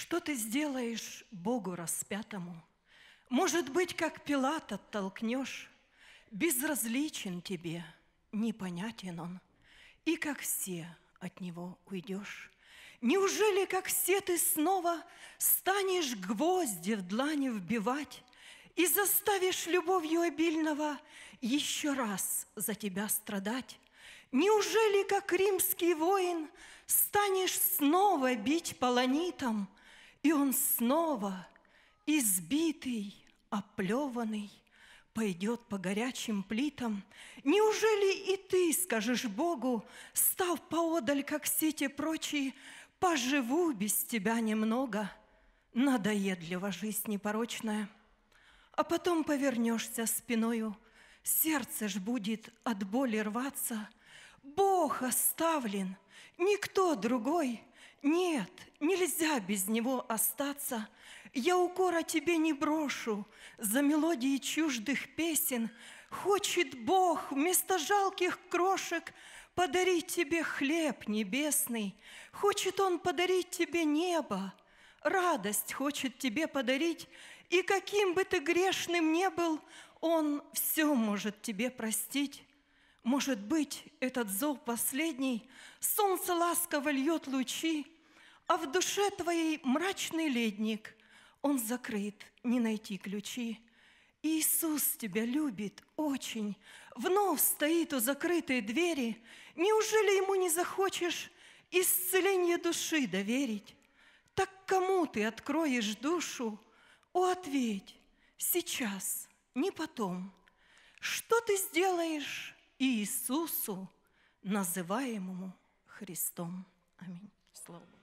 Что ты сделаешь Богу распятому? Может быть, как Пилат оттолкнешь, Безразличен тебе, непонятен он, И как все от него уйдешь. Неужели, как все, ты снова Станешь гвозди в длани вбивать И заставишь любовью обильного Еще раз за тебя страдать? Неужели, как римский воин, Станешь снова бить полонитом – и он снова, избитый, оплеванный, пойдет по горячим плитам. Неужели и ты скажешь Богу, став поодаль, как все те прочие, поживу без тебя немного, надоедлива жизнь непорочная, а потом повернешься спиною, сердце ж будет от боли рваться, Бог оставлен, никто другой — нет, нельзя без него остаться. Я укора тебе не брошу за мелодии чуждых песен. Хочет Бог вместо жалких крошек подарить тебе хлеб небесный. Хочет Он подарить тебе небо. Радость хочет тебе подарить. И каким бы ты грешным не был, Он все может тебе простить. Может быть, этот зов последний, солнце ласково льет лучи, а в душе твоей мрачный ледник, он закрыт, не найти ключи. Иисус тебя любит очень, вновь стоит у закрытой двери. Неужели ему не захочешь исцеление души доверить? Так кому ты откроешь душу? О, ответь, сейчас, не потом. Что ты сделаешь Иисусу, называемому Христом? Аминь. Слава Богу.